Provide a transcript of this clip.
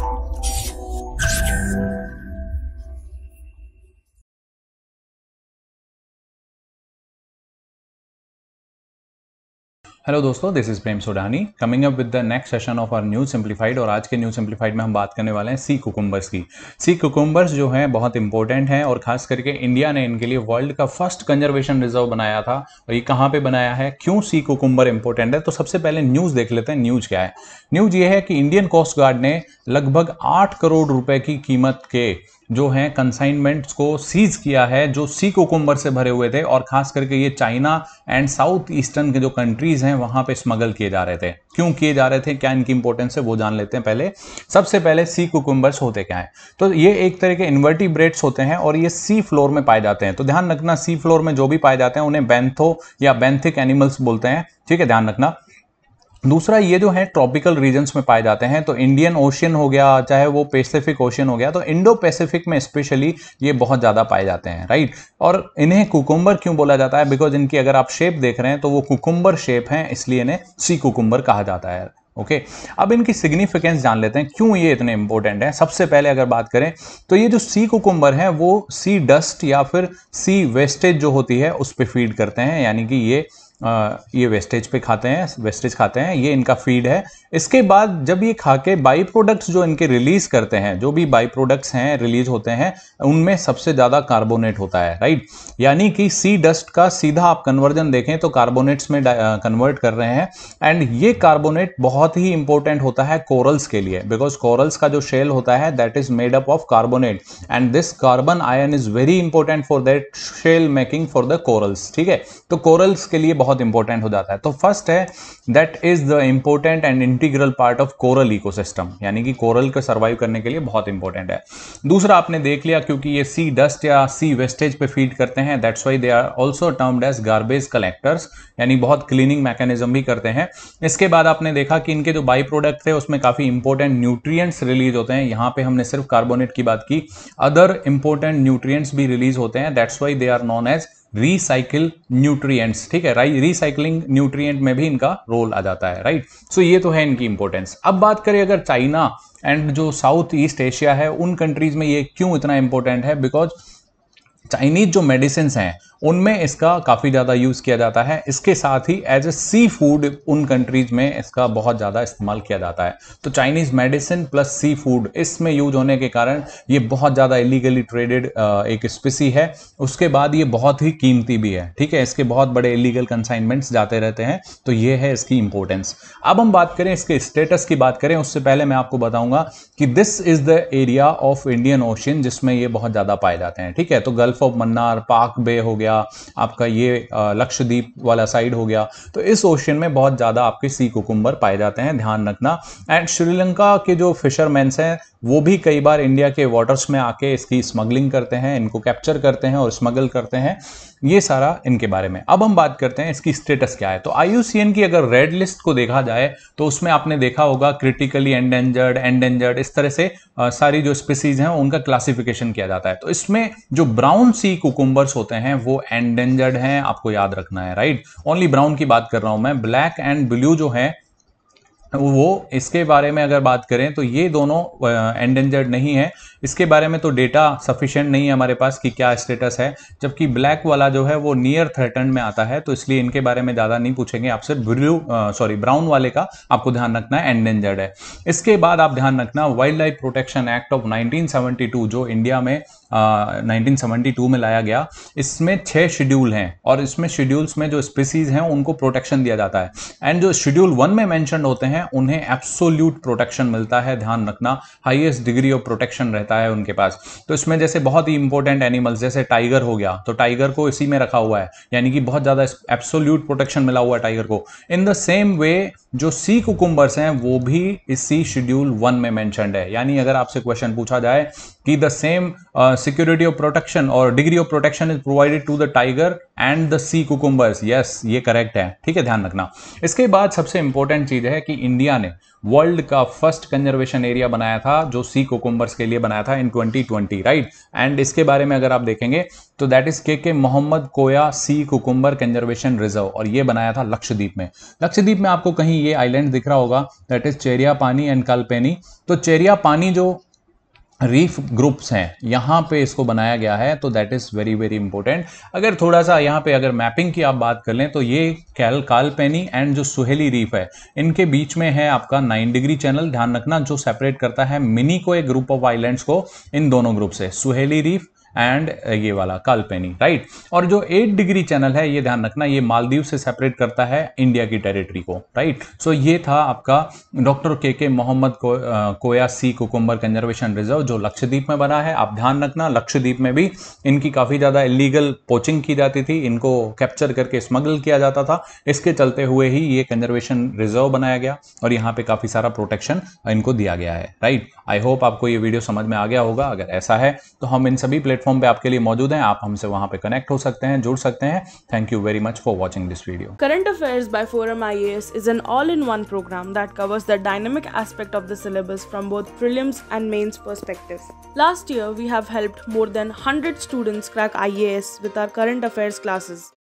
Oh, hello दोस्तों this is Prem Sodani coming up with the next session of our new simplified और आज के new simplified में हम बात करने वाले हैं सी कुकुम्बर्स की सी कुकुम्बर्स जो है बहुत इंपॉर्टेंट हैं और खास करके इंडिया ने इनके लिए वर्ल्ड का फर्स्ट कंजर्वेशन रिजर्व बनाया था और ये कहाँ पे बनाया है क्यों सी कुकुम्बर इंपॉर्टेंट है तो सबसे पहले न्यूज़ देख लेते हैं न्यूज़ क्या है न्यूज़ ये है कि इंडियन कोस्ट गार्ड ने लगभग आठ करोड़ रुपये की कीमत के जो है कंसाइनमेंट्स को सीज किया है जो सी कोकुम्बर से भरे हुए थे और खास करके ये चाइना एंड साउथ ईस्टर्न के जो कंट्रीज़ हैं वहां पे स्मगल किए जा रहे थे क्यों किए जा रहे थे क्या इनकी इंपॉर्टेंस है वो जान लेते हैं पहले सबसे पहले सी कुकुम्बर्स होते क्या है तो ये एक तरह के इन्वर्टिब्रेट्स होते हैं और ये सी फ्लोर में पाए जाते हैं तो ध्यान रखना सी फ्लोर में जो भी पाए जाते हैं उन्हें बैंथो या बैंथिक एनिमल्स बोलते हैं ठीक है ध्यान रखना दूसरा ये जो है ट्रॉपिकल रीजन्स में पाए जाते हैं तो इंडियन ओशियन हो गया चाहे वो पैसिफिक ओशियन हो गया तो इंडो पैसिफिक में स्पेशली ये बहुत ज़्यादा पाए जाते हैं राइट और इन्हें कुकुम्बर क्यों बोला जाता है बिकॉज इनकी अगर आप शेप देख रहे हैं तो वो कुकुम्बर शेप हैं इसलिए इन्हें सी कुकुम्बर कहा जाता है ओके okay. अब इनकी सिग्निफिकेंस जान लेते हैं क्यों ये इतने इंपॉर्टेंट हैं सबसे पहले अगर बात करें तो ये जो सी कुकुम्बर हैं वो सी डस्ट या फिर सी वेस्टेज जो होती है उस पर फीड करते हैं यानी कि ये ये वेस्टेज पे खाते हैं वेस्टेज खाते हैं ये इनका फीड है इसके बाद जब ये खा के बाई प्रोडक्ट्स जो इनके रिलीज़ करते हैं जो भी बाई प्रोडक्ट्स हैं रिलीज होते हैं उनमें सबसे ज़्यादा कार्बोनेट होता है राइट यानी कि सी डस्ट का सीधा आप कन्वर्जन देखें तो कार्बोनेट्स में कन्वर्ट कर रहे हैं एंड ये कार्बोनेट बहुत ही इंपॉर्टेंट होता है कोरल्स के लिए बिकॉज कोरल्स का जो शेल होता है that is made up of carbonate and this carbon ion is very important for that shell making for the corals ठीक है तो कोरल्स के लिए बहुत बहुत इंपॉर्टेंट हो जाता है तो फर्स्ट है that is the important and integral part of coral ecosystem यानी कि कोरल को सर्वाइव करने के लिए बहुत इंपॉर्टेंट है दूसरा आपने देख लिया क्योंकि ये सी डस्ट या सी वेस्टेज पे फीड करते हैं that's why they are also termed as garbage collectors यानी बहुत क्लीनिंग मैकेनिज्म भी करते हैं इसके बाद आपने देखा कि इनके जो बाई प्रोडक्ट थे उसमें काफ़ी इंपॉर्टेंट न्यूट्रियट्स रिलीज होते हैं यहाँ पे हमने सिर्फ कार्बोनेट की बात की अदर इंपॉर्टेंट न्यूट्रिय भी रिलीज होते हैं that's why they are known as recycle nutrients ठीक है राइट रिसाइकिलिंग न्यूट्रिएंट में भी इनका रोल आ जाता है राइट right? सो so, ये तो है इनकी इंपॉर्टेंस अब बात करें अगर चाइना एंड जो साउथ ईस्ट एशिया है उन कंट्रीज में ये क्यों इतना इंपॉर्टेंट है बिकॉज चाइनीज जो मेडिसिन हैं उनमें इसका काफ़ी ज़्यादा यूज़ किया जाता है इसके साथ ही एज ए सी फूड उन कंट्रीज में इसका बहुत ज़्यादा इस्तेमाल किया जाता है तो Chinese medicine plus seafood इसमें यूज होने के कारण ये बहुत ज़्यादा इलीगली ट्रेडेड एक स्पीसी है उसके बाद ये बहुत ही कीमती भी है ठीक है इसके बहुत बड़े इलीगल कंसाइनमेंट्स जाते रहते हैं तो ये है इसकी इंपॉर्टेंस अब हम बात करें इसके स्टेटस की बात करें उससे पहले मैं आपको बताऊंगा कि this is the area of Indian Ocean जिसमें ये बहुत ज़्यादा पाए जाते हैं ठीक है तो गल्फ गल्फ ऑफ मन्नार पाक बे हो गया आपका ये लक्षद्वीप वाला साइड हो गया तो इस ओशन में बहुत ज़्यादा आपके सी कुकुम्बर पाए जाते हैं ध्यान रखना एंड श्रीलंका के जो फिशरमैन हैं वो भी कई बार इंडिया के वाटर्स में आके इसकी स्मगलिंग करते हैं इनको कैप्चर करते हैं और स्मगल करते हैं ये सारा इनके बारे में अब हम बात करते हैं इसकी स्टेटस क्या है तो आई की अगर रेड लिस्ट को देखा जाए तो उसमें आपने देखा होगा क्रिटिकली एंडेंजर्ड एंडेंजर्ड इस तरह से आ, सारी जो स्पीसीज हैं उनका क्लासिफिकेशन किया जाता है तो इसमें जो ब्राउन सी कुकुम्बर्स होते हैं वो एंडेंजर्ड हैं आपको याद रखना है राइट ओनली ब्राउन की बात कर रहा हूँ मैं ब्लैक एंड ब्लू जो है वो इसके बारे में अगर बात करें तो ये दोनों एंडेंजर्ड नहीं है इसके बारे में तो डेटा सफिशिएंट नहीं है हमारे पास कि क्या स्टेटस है जबकि ब्लैक वाला जो है वो नियर थ्रेटन में आता है तो इसलिए इनके बारे में ज़्यादा नहीं पूछेंगे आपसे ब्लू सॉरी ब्राउन वाले का आपको ध्यान रखना है एंडेंजर्ड है इसके बाद आप ध्यान रखना wildlife protection act of nineteen जो इंडिया में 1972 में लाया गया इसमें छह शेड्यूल हैं और इसमें शेड्यूल्स में जो स्पीसीज़ हैं उनको प्रोटेक्शन दिया जाता है एंड जो शेड्यूल वन में मैंशन होते हैं उन्हें एब्सोल्यूट प्रोटेक्शन मिलता है ध्यान रखना हाइएस्ट डिग्री ऑफ प्रोटेक्शन रहता है उनके पास तो इसमें जैसे बहुत ही इंपॉर्टेंट एनिमल्स जैसे टाइगर हो गया तो टाइगर को इसी में रखा हुआ है यानी कि बहुत ज़्यादा एब्सोल्यूट प्रोटेक्शन मिला हुआ है टाइगर को इन द सेम वे जो सी कुकुम्बर्स हैं वो भी इसी शेड्यूल वन में मैंशनड है यानी अगर आपसे क्वेश्चन पूछा जाए कि the same security of protection और degree of protection is provided to the tiger and the sea cucumbers yes ये करेक्ट है ठीक है ध्यान रखना इसके बाद सबसे इंपॉर्टेंट चीज़ है कि इंडिया ने वर्ल्ड का फर्स्ट कंजर्वेशन एरिया बनाया था जो सी कोकुम्बर्स के लिए बनाया था इन 2020 राइट एंड इसके बारे में अगर आप देखेंगे तो that is K K Mohammed Koya sea cucumber conservation reserve और ये बनाया था लक्षद्वीप में लक्षद्वीप में आपको कहीं ये आइलैंड दिख रहा होगा दैट इज चेरिया पानी एंड कालपेनी तो चेरिया पानी जो रीफ ग्रुप्स हैं यहाँ पे इसको बनाया गया है तो that is very very important अगर थोड़ा सा यहाँ पे अगर मैपिंग की आप बात कर लें तो ये कैल कालपेनी एंड जो सुहेली रीफ है इनके बीच में है आपका नाइन डिग्री चैनल ध्यान रखना जो सेपरेट करता है मिनी को एक ग्रुप ऑफ आइलैंड्स को इन दोनों ग्रुप से सुहेली रीफ एंड ये वाला कालपेनी राइट और जो एट डिग्री चैनल है ये ध्यान रखना ये मालदीव से सेपरेट करता है इंडिया की टेरिटरी को राइट सो so, ये था आपका डॉक्टर के के मोहम्मद को, Koya sea cucumber conservation reserve जो लक्षद्वीप में बना है आप ध्यान रखना लक्षद्वीप में भी इनकी काफ़ी ज़्यादा इलीगल पोचिंग की जाती थी इनको कैप्चर करके स्मगल किया जाता था इसके चलते हुए ही ये कंजर्वेशन रिजर्व बनाया गया और यहाँ पे काफ़ी सारा प्रोटेक्शन इनको दिया गया है राइट आई होप आपको ये वीडियो समझ में आ गया होगा अगर ऐसा है तो हम इन सभी प्लेट प्लेटफॉर्म पे आपके लिए मौजूद हैं आप हमसे वहां पे कनेक्ट हो सकते हैं जुड़ सकते हैं thank you very much for watching this video current affair by forum I is an all in one program that covers the dynamic aspect of the syllabus from both prelims and mains perspective last year we have helped more than hundred students crack I with our current affairs classes